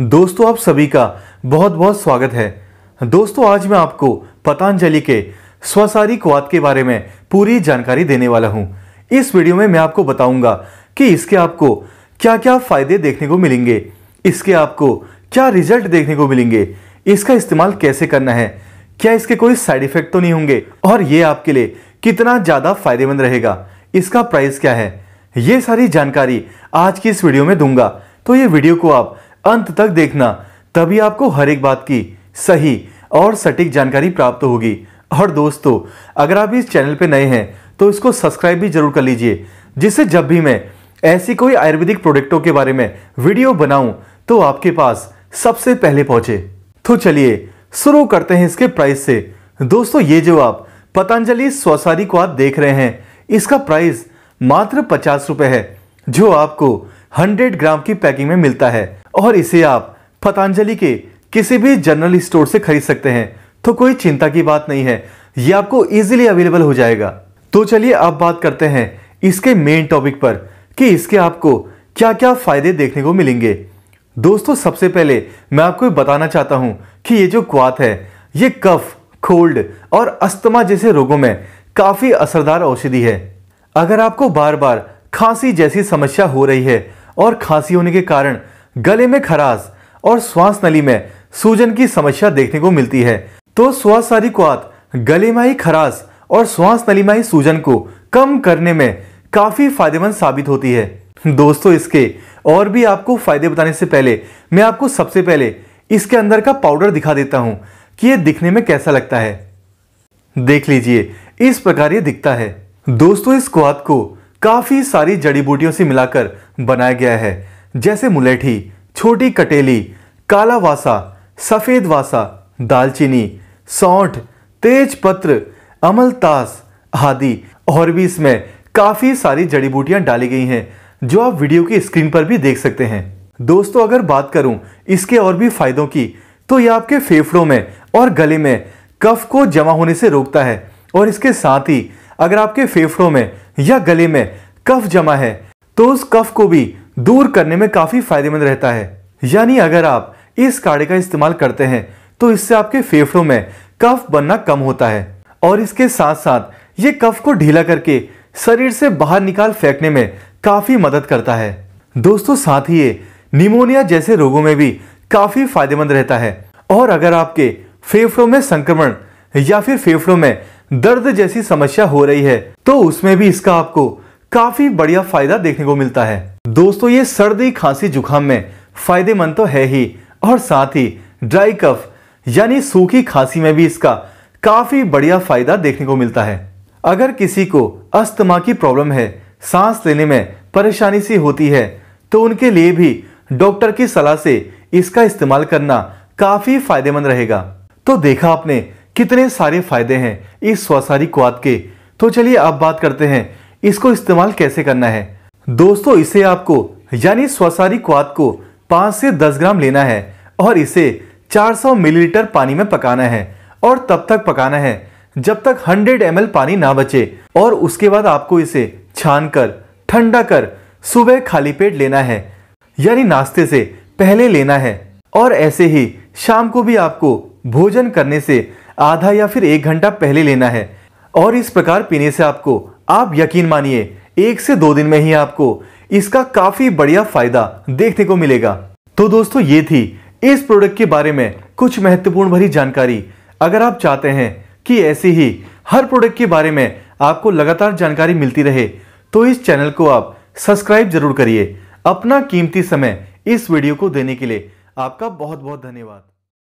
दोस्तों आप सभी का बहुत बहुत स्वागत है दोस्तों आज मैं आपको पतंजलि के स्वसारी क्वाद के बारे में पूरी जानकारी देने वाला हूं इस वीडियो में मैं आपको बताऊंगा कि इसके आपको क्या क्या फायदे देखने को मिलेंगे इसके आपको क्या रिजल्ट देखने को मिलेंगे इसका इस्तेमाल कैसे करना है क्या इसके कोई साइड इफेक्ट तो नहीं होंगे और ये आपके लिए कितना ज़्यादा फायदेमंद रहेगा इसका प्राइस क्या है ये सारी जानकारी आज की इस वीडियो में दूंगा तो ये वीडियो को आप अंत तक देखना तभी आपको हर एक बात की सही और सटीक जानकारी प्राप्त होगी और दोस्तों अगर आप इस चैनल पर नए हैं तो इसको सब्सक्राइब भी जरूर कर लीजिए जिससे जब भी मैं ऐसी कोई आयुर्वेदिक प्रोडक्टों के बारे में वीडियो बनाऊं तो आपके पास सबसे पहले पहुंचे तो चलिए शुरू करते हैं इसके प्राइस से दोस्तों ये जो आप पतंजलि स्वसारी को आप देख रहे हैं इसका प्राइस मात्र पचास रुपए है जो आपको 100 ग्राम की पैकिंग में मिलता है और इसे आप पतंजलि के किसी भी जनरल स्टोर से खरीद सकते हैं तो कोई चिंता की बात नहीं है ये आपको इजीली अवेलेबल हो जाएगा तो चलिए अब बात करते हैं इसके मेन टॉपिक पर कि इसके आपको क्या क्या फायदे देखने को मिलेंगे दोस्तों सबसे पहले मैं आपको बताना चाहता हूँ कि ये जो क्वात है ये कफ कोल्ड और अस्थमा जैसे रोगों में काफ़ी असरदार औषधि है अगर आपको बार बार खांसी जैसी समस्या हो रही है और खांसी होने के कारण गले में खराश और श्वास नली में सूजन की समस्या देखने को मिलती है तो श्वास श्वासारी क्वात ही खराश और श्वास नली में ही सूजन को कम करने में काफ़ी फायदेमंद साबित होती है दोस्तों इसके और भी आपको फायदे बताने से पहले मैं आपको सबसे पहले इसके अंदर का पाउडर दिखा देता हूं कि यह दिखने में कैसा लगता है देख लीजिए इस प्रकार ये दिखता है दोस्तों इस क्वाद को काफ़ी सारी जड़ी बूटियों से मिलाकर बनाया गया है जैसे मुलेठी छोटी कटेली काला वासा सफ़ेद वासा दालचीनी सौठ तेज पत्र अमलतास आदि और भी इसमें काफ़ी सारी जड़ी बूटियाँ डाली गई हैं जो आप वीडियो की स्क्रीन पर भी देख सकते हैं दोस्तों अगर बात करूं इसके और भी फायदों की तो यह आपके फेफड़ों में और गले में कफ को जमा होने से रोकता है और इसके साथ ही अगर आपके फेफड़ों में या गले में कफ जमा है तो उस कफ को भी दूर करने में काफ़ी फायदेमंद रहता है यानी अगर आप इस काढ़े का इस्तेमाल करते हैं तो इससे आपके फेफड़ों में कफ बनना कम होता है और इसके साथ साथ ये कफ को ढीला करके शरीर से बाहर निकाल फेंकने में काफ़ी मदद करता है दोस्तों साथ ही ये निमोनिया जैसे रोगों में भी काफ़ी फायदेमंद रहता है और अगर आपके फेफड़ों में संक्रमण या फिर फेफड़ों में दर्द जैसी समस्या हो रही है तो उसमें भी इसका आपको काफी बढ़िया फायदा देखने को मिलता है दोस्तों ये सर्दी खांसी जुखाम में फायदेमंद तो है ही और साथ ही ड्राई कफ यानी सूखी खांसी में भी इसका काफी बढ़िया फायदा देखने को मिलता है अगर किसी को अस्थमा की प्रॉब्लम है सांस लेने में परेशानी सी होती है तो उनके लिए भी डॉक्टर की सलाह से इसका इस्तेमाल करना काफी फायदेमंद रहेगा तो देखा आपने कितने सारे फायदे हैं इस स्वसारी क्वाद के तो चलिए अब बात करते हैं इसको इस्तेमाल कैसे करना है दोस्तों इसे आपको यानी स्वसारी क्वाद को 5 से 10 ग्राम लेना है और इसे 400 मिलीलीटर पानी में पकाना है और तब तक पकाना है जब तक 100 एम पानी ना बचे और उसके बाद आपको इसे छान कर ठंडा कर सुबह खाली पेट लेना है यानी नाश्ते से पहले लेना है और ऐसे ही शाम को भी आपको भोजन करने से आधा या फिर एक घंटा पहले लेना है और इस प्रकार पीने से आपको आप यकीन मानिए एक से दो दिन में ही आपको इसका काफी बढ़िया फायदा देखने को मिलेगा तो दोस्तों ये थी इस प्रोडक्ट के बारे में कुछ महत्वपूर्ण भरी जानकारी अगर आप चाहते हैं कि ऐसी ही हर प्रोडक्ट के बारे में आपको लगातार जानकारी मिलती रहे तो इस चैनल को आप सब्सक्राइब जरूर करिए अपना कीमती समय इस वीडियो को देने के लिए आपका बहुत बहुत धन्यवाद